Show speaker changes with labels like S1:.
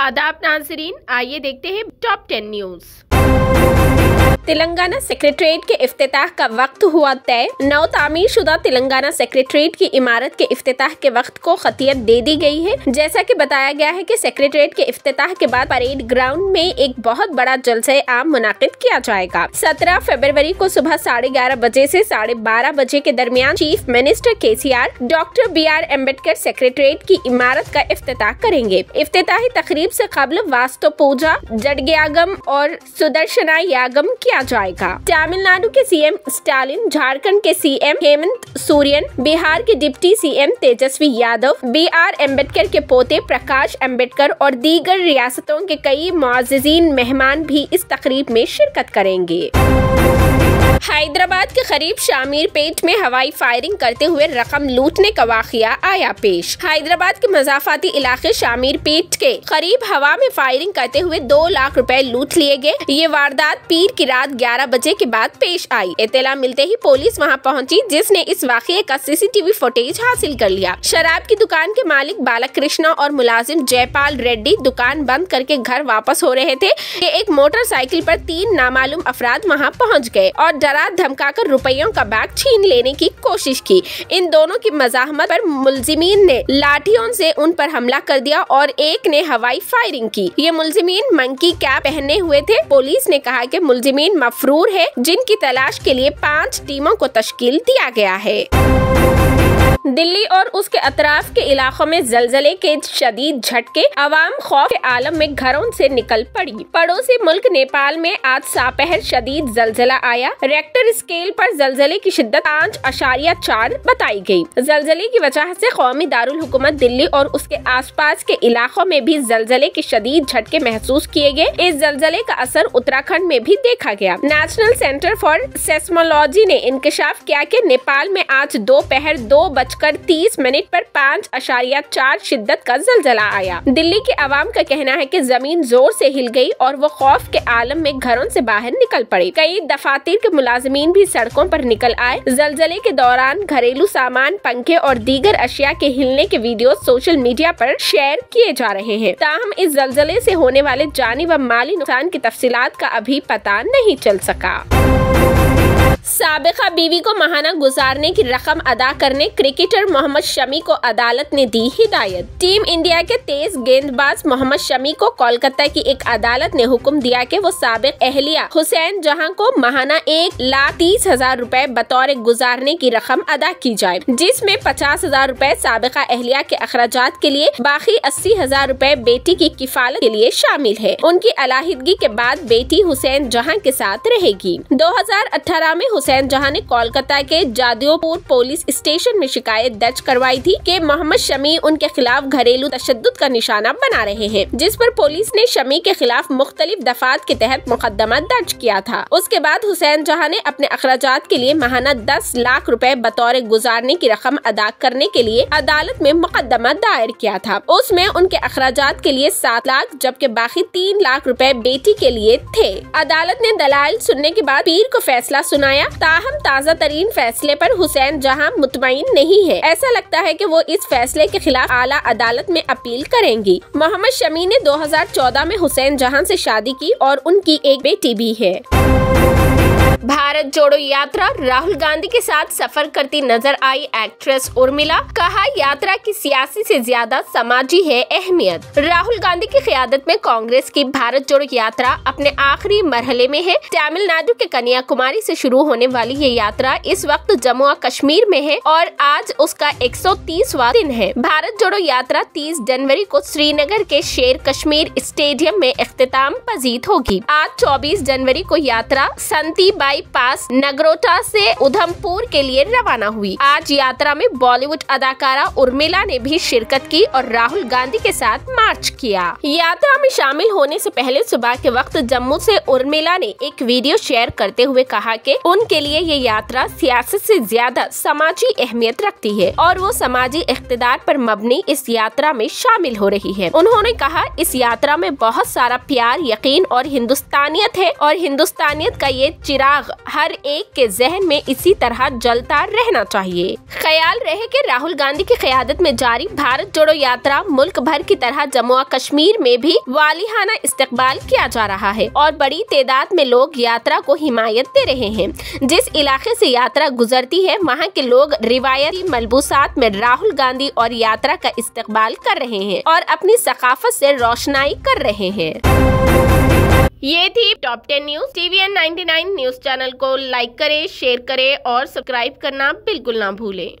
S1: आदाब नाजरीन आइए देखते हैं top ten news Telangana secretariat के अफ्ताह का वक्त हुआ तय नौ तामीर शुदा तेलंगाना सेक्रेटरीट की इमारत के अफ्ताह के वक्त को खतियत दे दी गई है जैसा कि बताया गया है कि सेक्रेटरीट के अफ्ताह के बाद परेड ग्राउंड में एक बहुत बड़ा जलसे आम मुनद किया जाएगा सत्रह फरवरी को सुबह साढ़े ग्यारह बजे ऐसी साढ़े बारह बजे के दरमियान chief minister K C R doctor B R Ambedkar secretariat की इमारत का अफ्ताह करेंगे अफ्ताही तकरीब ऐसी कबल वास्तव पूजा जडगयागम और सुदर्शना यागम की किया जाएगा तमिलनाडु के सीएम स्टालिन झारखंड के सीएम हेमंत सोरेन बिहार के deputy CM Tejashwi Yadav B R Ambedkar के पोते प्रकाश अम्बेडकर और दीगर रियासतों के कई मोजीन मेहमान भी इस तकरीब में शिरकत करेंगे हैदराबाद के करीब पेट में हवाई फायरिंग करते हुए रकम लूटने का वाकया आया पेश हैदराबाद के मजाफाती इलाके पेट के करीब हवा में फायरिंग करते हुए दो लाख रुपए लूट लिए गए ये वारदात पीर की रात ग्यारह बजे के बाद पेश आई इतला मिलते ही पुलिस वहां पहुंची जिसने इस वाकये का सीसीटीवी फुटेज हासिल कर लिया शराब की दुकान के मालिक बालक कृष्णा और मुलाजिम जयपाल रेड्डी दुकान बंद करके घर वापस हो रहे थे एक मोटरसाइकिल आरोप तीन नामालूम अफराद वहाँ पहुँच गए और डरा धमकाकर रुपयों का बैग छीन लेने की कोशिश की इन दोनों की मजामत पर मुलजिमीन ने लाठियों से उन पर हमला कर दिया और एक ने हवाई फायरिंग की ये मुलजिमीन मंकी कैप पहने हुए थे पुलिस ने कहा कि मुलजिमीन मफरूर है जिनकी तलाश के लिए पाँच टीमों को तश्कील दिया गया है दिल्ली और उसके अतराफ के इलाकों में जलजले के शदीद झटके अवाम खौफ के आलम में घरों से निकल पड़ी पड़ोसी मुल्क नेपाल में आज सापहर शदीद जलजला आया रेक्टर स्केल पर जलजले की शिद्दत पाँच अशारिया चार बताई गई जलजले की वजह से कौमी दारुल हुकूमत दिल्ली और उसके आसपास के इलाकों में भी जलजले के शदीद झटके महसूस किए गए इस जलजले का असर उत्तराखंड में भी देखा गया नेशनल सेंटर फॉर सेस्मोलॉजी ने इंकशाफ किया कि नेपाल में आज दोपहर दो, दो बज बजकर तीस मिनट पर पाँच अशारिया चार शिद्दत का जलजला आया दिल्ली के आवाम का कहना है कि जमीन जोर से हिल गई और वो खौफ के आलम में घरों से बाहर निकल पड़े कई दफातर के मुलाजमीन भी सड़कों पर निकल आए जलजले के दौरान घरेलू सामान पंखे और दीगर अशिया के हिलने के वीडियो सोशल मीडिया पर शेयर किए जा रहे हैं ताहम इस जलजले से होने वाले जानी व माली नुकसान की तफसीत का अभी पता नहीं चल सका सबका बीवी को महाना गुजारने की रकम अदा करने क्रिकेटर मोहम्मद शमी को अदालत ने दी हिदायत टीम इंडिया के तेज गेंदबाज मोहम्मद शमी को कोलकाता की एक अदालत ने हुक्म दिया कि वो सबक अहलिया हुसैन जहां को महाना एक लाख तीस हजार रूपए बतौर गुजारने की रकम अदा की जाए जिसमे पचास हजार रूपए सबका अहलिया के अखराज के लिए बाकी अस्सी हजार रूपए बेटी की किफालत के लिए शामिल है उनकी अलाहिदगी के बाद बेटी हुसैन जहाँ के साथ रहेगी दो में हुसैन जहां ने कोलकाता के जादियोपुर पुलिस स्टेशन में शिकायत दर्ज करवाई थी कि मोहम्मद शमी उनके खिलाफ घरेलू तशद का निशाना बना रहे हैं जिस पर पुलिस ने शमी के खिलाफ मुख्तलिफ दफात के तहत मुकदमा दर्ज किया था उसके बाद हुसैन जहाँ ने अपने अखराज के लिए महाना दस लाख रूपए बतौर गुजारने की रकम अदा करने के लिए अदालत में मुकदमा दायर किया था उसमें उनके अखराज के लिए सात लाख जबकि बाकी तीन लाख रूपए बेटी के लिए थे अदालत ने दलाल सुनने के बाद पीर को फैसला सुनाया फरमाया ताहम ताज़ा तरीन फैसले पर हुसैन जहां मुतमिन नहीं है ऐसा लगता है कि वो इस फैसले के खिलाफ आला अदालत में अपील करेंगी मोहम्मद शमी ने 2014 में हुसैन जहां से शादी की और उनकी एक बेटी भी है भारत जोड़ो यात्रा राहुल गांधी के साथ सफर करती नजर आई एक्ट्रेस उर्मिला कहा यात्रा की सियासी से ज्यादा समाजी है अहमियत राहुल गांधी की क्यादत में कांग्रेस की भारत जोड़ो यात्रा अपने आखिरी मरहले में है तमिलनाडु के कन्याकुमारी से शुरू होने वाली ये यात्रा इस वक्त जम्मू और कश्मीर में है और आज उसका एक दिन है भारत जोड़ो यात्रा तीस जनवरी को श्रीनगर के शेर कश्मीर स्टेडियम में अख्ताम पजीत होगी आज चौबीस जनवरी को यात्रा संती बाईपास नगरोटा से उधमपुर के लिए रवाना हुई आज यात्रा में बॉलीवुड अदाकारा उर्मिला ने भी शिरकत की और राहुल गांधी के साथ मार्च किया यात्रा में शामिल होने से पहले सुबह के वक्त जम्मू से उर्मिला ने एक वीडियो शेयर करते हुए कहा कि उनके लिए ये यात्रा सियासत से ज्यादा समाजी अहमियत रखती है और वो समाजी इकतेदार पर मबनी इस यात्रा में शामिल हो रही है उन्होंने कहा इस यात्रा में बहुत सारा प्यार यकीन और हिंदुस्तानियत है और हिंदुस्तानियत का ये चिराग दिमाग हर एक के जहन में इसी तरह जलता रहना चाहिए ख्याल रहे कि राहुल गांधी की क्यादत में जारी भारत जोड़ो यात्रा मुल्क भर की तरह जम्मू कश्मीर में भी वालिहाना इस्तेबाल किया जा रहा है और बड़ी तादाद में लोग यात्रा को हिमायत दे रहे हैं जिस इलाके से यात्रा गुजरती है वहाँ के लोग रिवायती मलबूसात में राहुल गांधी और यात्रा का इस्तेबाल कर रहे हैं और अपनी सकाफत ऐसी रोशनाई कर रहे हैं ये थी top ten news TV N ninety news channel को लाइक करें शेयर करें और सब्सक्राइब करना बिल्कुल ना भूलें